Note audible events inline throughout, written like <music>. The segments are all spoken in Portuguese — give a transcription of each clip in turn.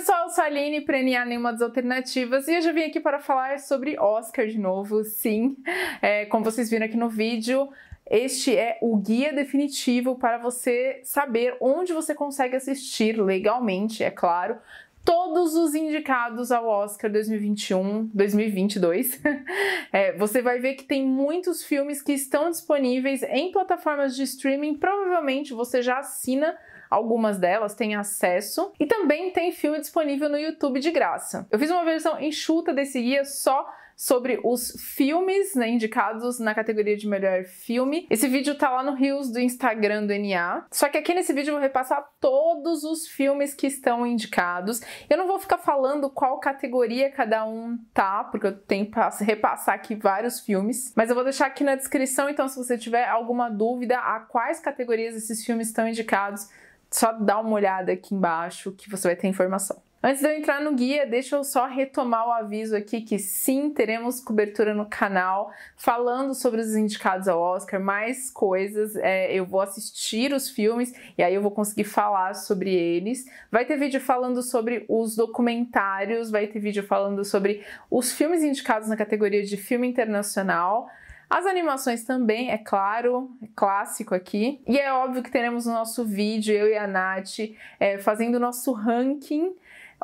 pessoal, eu sou a Aline, preniar nenhuma das alternativas, e hoje eu vim aqui para falar sobre Oscar de novo, sim. É, como vocês viram aqui no vídeo, este é o guia definitivo para você saber onde você consegue assistir legalmente, é claro, todos os indicados ao Oscar 2021, 2022. <laughs> É, você vai ver que tem muitos filmes que estão disponíveis em plataformas de streaming. Provavelmente você já assina Algumas delas têm acesso e também tem filme disponível no YouTube de graça. Eu fiz uma versão enxuta desse guia só sobre os filmes né, indicados na categoria de melhor filme. Esse vídeo tá lá no Rios do Instagram do NA. Só que aqui nesse vídeo eu vou repassar todos os filmes que estão indicados. Eu não vou ficar falando qual categoria cada um tá, porque eu tenho que repassar aqui vários filmes. Mas eu vou deixar aqui na descrição, então se você tiver alguma dúvida a quais categorias esses filmes estão indicados, só dá uma olhada aqui embaixo que você vai ter informação. Antes de eu entrar no guia, deixa eu só retomar o aviso aqui que sim, teremos cobertura no canal falando sobre os indicados ao Oscar, mais coisas. É, eu vou assistir os filmes e aí eu vou conseguir falar sobre eles. Vai ter vídeo falando sobre os documentários, vai ter vídeo falando sobre os filmes indicados na categoria de filme internacional. As animações também, é claro, é clássico aqui. E é óbvio que teremos o nosso vídeo, eu e a Nath, é, fazendo o nosso ranking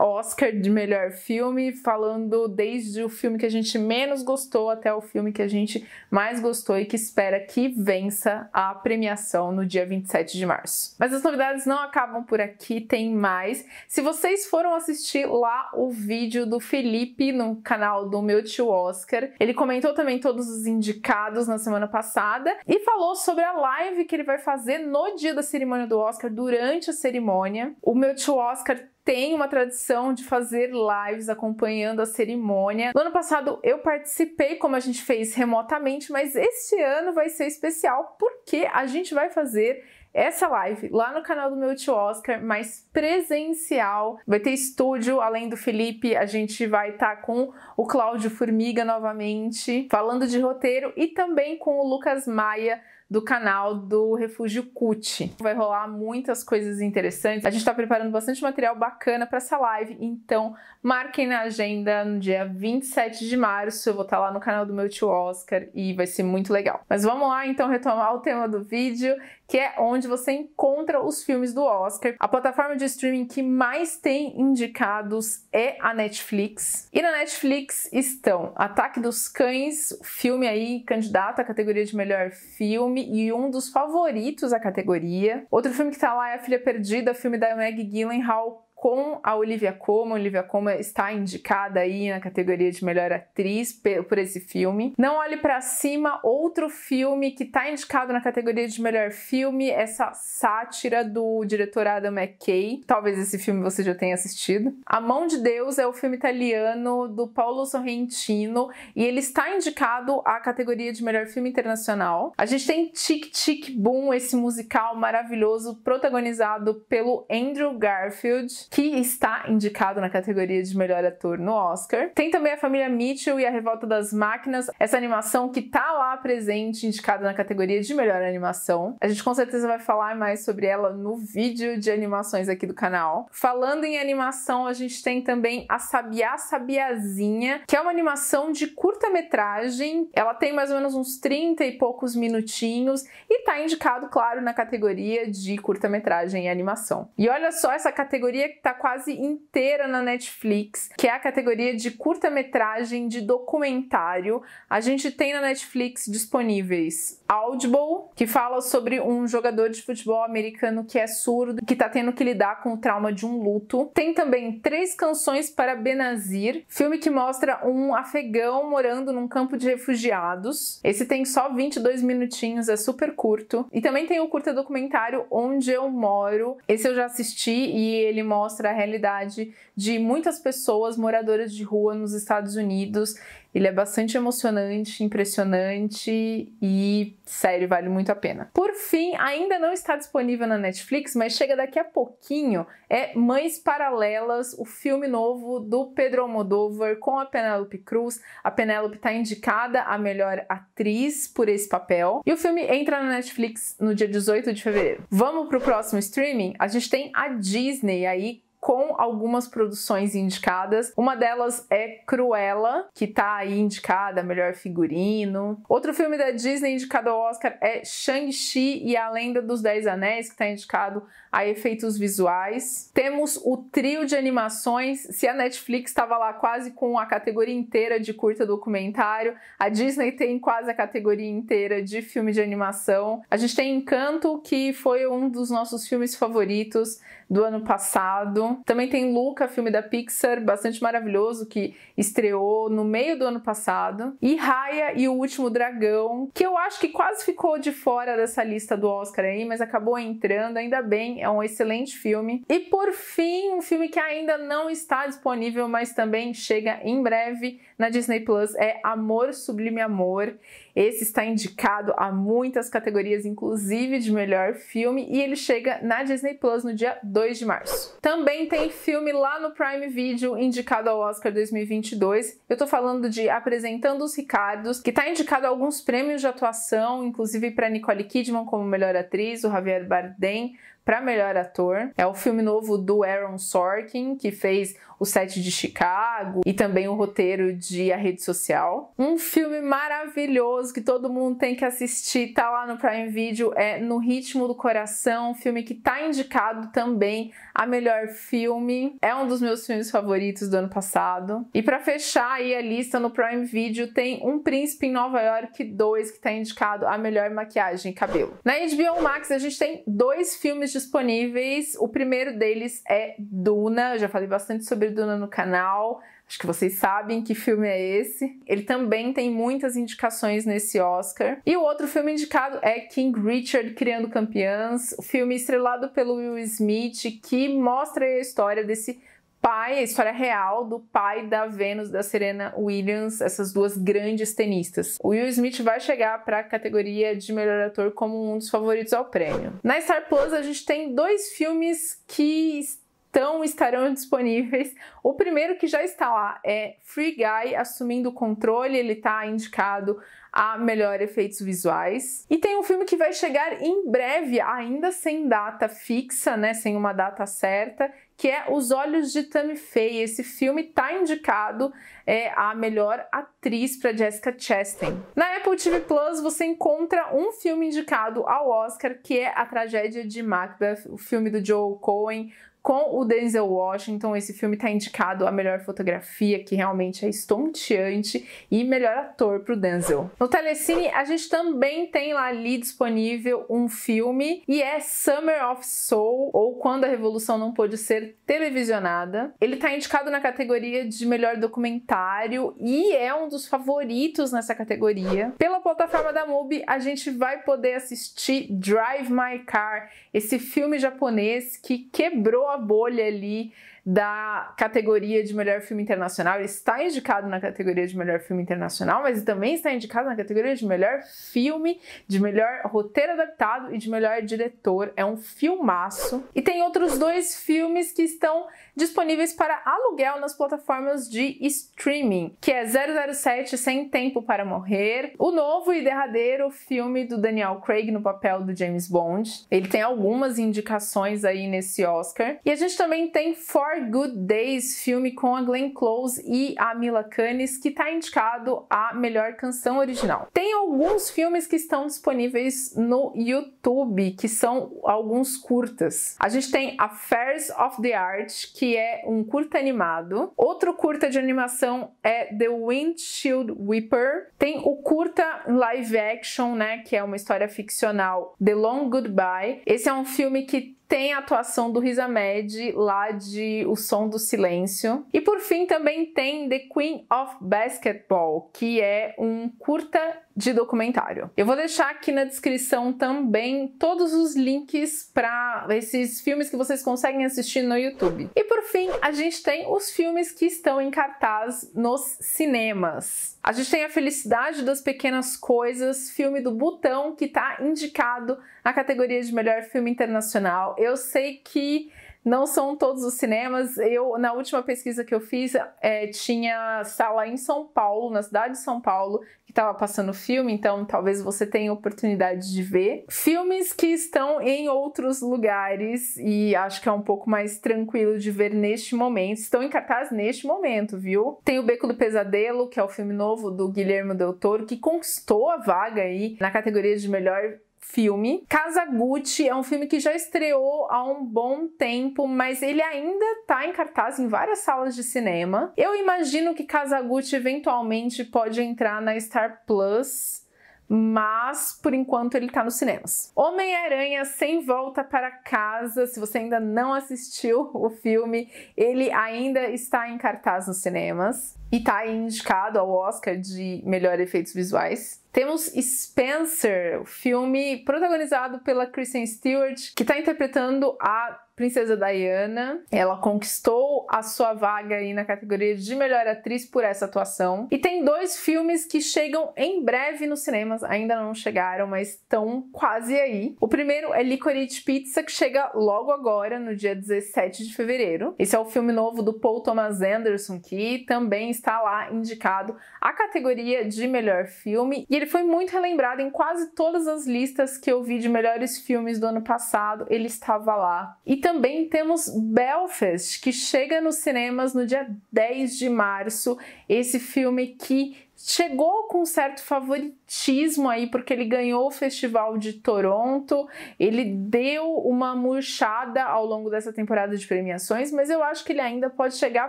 Oscar de melhor filme, falando desde o filme que a gente menos gostou até o filme que a gente mais gostou e que espera que vença a premiação no dia 27 de março. Mas as novidades não acabam por aqui, tem mais. Se vocês foram assistir lá o vídeo do Felipe no canal do Meu Tio Oscar, ele comentou também todos os indicados na semana passada e falou sobre a live que ele vai fazer no dia da cerimônia do Oscar, durante a cerimônia. O Meu Tio Oscar tem uma tradição de fazer lives acompanhando a cerimônia. No ano passado eu participei, como a gente fez remotamente, mas este ano vai ser especial porque a gente vai fazer essa live lá no canal do meu tio Oscar, mas presencial. Vai ter estúdio, além do Felipe, a gente vai estar tá com o Cláudio Formiga novamente, falando de roteiro e também com o Lucas Maia do canal do Refúgio CUT. Vai rolar muitas coisas interessantes. A gente está preparando bastante material bacana para essa live, então marquem na agenda no dia 27 de março. Eu vou estar tá lá no canal do meu tio Oscar e vai ser muito legal. Mas vamos lá então retomar o tema do vídeo, que é onde você encontra os filmes do Oscar. A plataforma de streaming que mais tem indicados é a Netflix. E na Netflix estão Ataque dos Cães, filme aí candidato à categoria de melhor filme filme e um dos favoritos da categoria. Outro filme que tá lá é A Filha Perdida, filme da Meg Gyllenhaal, com a Olivia Colman. Olivia Colman está indicada aí na categoria de melhor atriz por esse filme. Não Olhe para Cima, outro filme que está indicado na categoria de melhor filme, essa sátira do diretor Adam McKay. Talvez esse filme você já tenha assistido. A Mão de Deus é o filme italiano do Paulo Sorrentino e ele está indicado à categoria de melhor filme internacional. A gente tem Tic Tic Boom, esse musical maravilhoso protagonizado pelo Andrew Garfield que está indicado na categoria de melhor ator no Oscar. Tem também a família Mitchell e a Revolta das Máquinas, essa animação que tá lá presente, indicada na categoria de melhor animação. A gente com certeza vai falar mais sobre ela no vídeo de animações aqui do canal. Falando em animação, a gente tem também a Sabiá Sabiazinha, que é uma animação de curta-metragem. Ela tem mais ou menos uns 30 e poucos minutinhos e tá indicado, claro, na categoria de curta-metragem e animação. E olha só essa categoria tá que está quase inteira na Netflix, que é a categoria de curta-metragem de documentário. A gente tem na Netflix disponíveis Audible, que fala sobre um jogador de futebol americano que é surdo, que está tendo que lidar com o trauma de um luto. Tem também Três Canções para Benazir, filme que mostra um afegão morando num campo de refugiados. Esse tem só 22 minutinhos, é super curto. E também tem o curta documentário Onde Eu Moro. Esse eu já assisti e ele mostra mostra a realidade de muitas pessoas moradoras de rua nos Estados Unidos ele é bastante emocionante, impressionante e, sério, vale muito a pena. Por fim, ainda não está disponível na Netflix, mas chega daqui a pouquinho, é Mães Paralelas, o filme novo do Pedro Almodóvar com a Penélope Cruz. A Penélope está indicada a melhor atriz por esse papel. E o filme entra na Netflix no dia 18 de fevereiro. Vamos para o próximo streaming? A gente tem a Disney aí com algumas produções indicadas. Uma delas é Cruella, que tá aí indicada melhor figurino. Outro filme da Disney indicado ao Oscar é Shang-Chi e a Lenda dos Dez Anéis, que tá indicado a efeitos visuais. Temos o trio de animações. Se a Netflix estava lá quase com a categoria inteira de curta documentário, a Disney tem quase a categoria inteira de filme de animação. A gente tem Encanto, que foi um dos nossos filmes favoritos do ano passado. Também tem Luca, filme da Pixar, bastante maravilhoso, que estreou no meio do ano passado. E Raya e o Último Dragão, que eu acho que quase ficou de fora dessa lista do Oscar aí, mas acabou entrando, ainda bem, é um excelente filme. E por fim, um filme que ainda não está disponível, mas também chega em breve na Disney Plus, é Amor Sublime Amor. Esse está indicado a muitas categorias, inclusive de melhor filme, e ele chega na Disney Plus no dia 2 de março. Também também tem filme lá no Prime Video indicado ao Oscar 2022. Eu tô falando de Apresentando os Ricardos, que tá indicado a alguns prêmios de atuação, inclusive para Nicole Kidman como melhor atriz, o Javier Bardem, para melhor ator. É o filme novo do Aaron Sorkin, que fez o set de Chicago e também o roteiro de A Rede Social. Um filme maravilhoso que todo mundo tem que assistir, tá lá no Prime Video, é No Ritmo do Coração, um filme que tá indicado também a melhor filme. É um dos meus filmes favoritos do ano passado. E para fechar aí a lista no Prime Video, tem Um Príncipe em Nova York 2, que tá indicado a melhor maquiagem e cabelo. Na HBO Max a gente tem dois filmes disponíveis. O primeiro deles é Duna. Eu já falei bastante sobre Duna no canal. Acho que vocês sabem que filme é esse. Ele também tem muitas indicações nesse Oscar. E o outro filme indicado é King Richard Criando Campeãs, o filme estrelado pelo Will Smith, que mostra a história desse pai, a história real do pai da Vênus da Serena Williams, essas duas grandes tenistas. O Will Smith vai chegar para a categoria de melhor ator como um dos favoritos ao prêmio. Na Star Plus a gente tem dois filmes que estão estarão disponíveis. O primeiro que já está lá é Free Guy assumindo o controle, ele está indicado a melhor efeitos visuais. E tem um filme que vai chegar em breve, ainda sem data fixa, né, sem uma data certa, que é Os Olhos de Tammy Faye. Esse filme está indicado é, a melhor atriz para Jessica Chastain. Na Apple TV Plus você encontra um filme indicado ao Oscar, que é A Tragédia de Macbeth, o filme do Joel Cohen, com o Denzel Washington. Esse filme está indicado a melhor fotografia, que realmente é estonteante, e melhor ator para o Denzel. No Telecine, a gente também tem lá ali disponível um filme e é Summer of Soul, ou Quando a Revolução Não Pôde Ser Televisionada. Ele está indicado na categoria de melhor documentário e é um dos favoritos nessa categoria. Pela plataforma da MUBI, a gente vai poder assistir Drive My Car, esse filme japonês que quebrou sua bolha ali da categoria de melhor filme internacional. Ele está indicado na categoria de melhor filme internacional, mas também está indicado na categoria de melhor filme, de melhor roteiro adaptado e de melhor diretor. É um filmaço. E tem outros dois filmes que estão disponíveis para aluguel nas plataformas de streaming, que é 007 Sem Tempo para Morrer, o novo e derradeiro filme do Daniel Craig no papel do James Bond. Ele tem algumas indicações aí nesse Oscar. E a gente também tem For Four Good Days, filme com a Glenn Close e a Mila Kunis, que está indicado a melhor canção original. Tem alguns filmes que estão disponíveis no YouTube, que são alguns curtas. A gente tem Affairs of the Art, que é um curta animado. Outro curta de animação é The Windshield Weeper. Tem o curta live action, né, que é uma história ficcional, The Long Goodbye. Esse é um filme que tem a atuação do Riz Ahmed lá de O Som do Silêncio. E por fim também tem The Queen of Basketball, que é um curta de documentário. Eu vou deixar aqui na descrição também todos os links para esses filmes que vocês conseguem assistir no YouTube. E por fim, a gente tem os filmes que estão em cartaz nos cinemas. A gente tem A Felicidade das Pequenas Coisas, filme do Butão, que está indicado na categoria de melhor filme internacional. Eu sei que não são todos os cinemas. Eu na última pesquisa que eu fiz é, tinha sala em São Paulo, na cidade de São Paulo, que estava passando filme. Então talvez você tenha oportunidade de ver filmes que estão em outros lugares e acho que é um pouco mais tranquilo de ver neste momento. Estão em cartaz neste momento, viu? Tem o Beco do Pesadelo, que é o filme novo do Guilherme Del Toro que conquistou a vaga aí na categoria de melhor filme. Casa Gucci é um filme que já estreou há um bom tempo, mas ele ainda está em cartaz em várias salas de cinema. Eu imagino que Casa Gucci eventualmente pode entrar na Star Plus mas por enquanto ele tá nos cinemas. Homem-Aranha Sem Volta para Casa, se você ainda não assistiu o filme, ele ainda está em cartaz nos cinemas e tá indicado ao Oscar de melhor efeitos visuais. Temos Spencer, o filme protagonizado pela Kristen Stewart, que está interpretando a Princesa Diana. Ela conquistou a sua vaga aí na categoria de melhor atriz por essa atuação. E tem dois filmes que chegam em breve nos cinemas, ainda não chegaram, mas estão quase aí. O primeiro é Licorice Pizza, que chega logo agora, no dia 17 de fevereiro. Esse é o filme novo do Paul Thomas Anderson, que também está lá indicado a categoria de melhor filme. E ele foi muito relembrado em quase todas as listas que eu vi de melhores filmes do ano passado, ele estava lá. E também temos Belfast, que chega nos cinemas no dia 10 de março. Esse filme que chegou com um certo favoritismo aí, porque ele ganhou o Festival de Toronto, ele deu uma murchada ao longo dessa temporada de premiações, mas eu acho que ele ainda pode chegar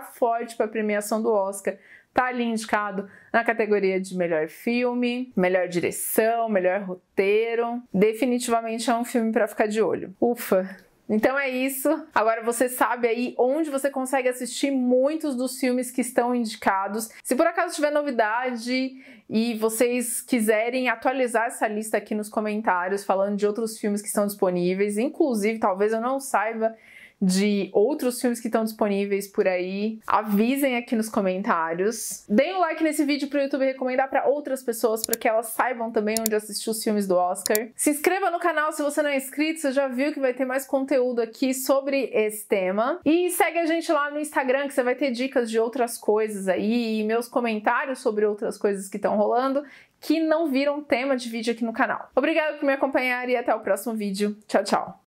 forte para a premiação do Oscar. Tá ali indicado na categoria de melhor filme, melhor direção, melhor roteiro. Definitivamente é um filme para ficar de olho. Ufa, então é isso. Agora você sabe aí onde você consegue assistir muitos dos filmes que estão indicados. Se por acaso tiver novidade e vocês quiserem atualizar essa lista aqui nos comentários, falando de outros filmes que estão disponíveis, inclusive talvez eu não saiba de outros filmes que estão disponíveis por aí. Avisem aqui nos comentários. Deem um like nesse vídeo para o YouTube recomendar para outras pessoas, para que elas saibam também onde assistir os filmes do Oscar. Se inscreva no canal se você não é inscrito, você já viu que vai ter mais conteúdo aqui sobre esse tema. E segue a gente lá no Instagram, que você vai ter dicas de outras coisas aí e meus comentários sobre outras coisas que estão rolando que não viram tema de vídeo aqui no canal. Obrigada por me acompanhar e até o próximo vídeo. Tchau, tchau!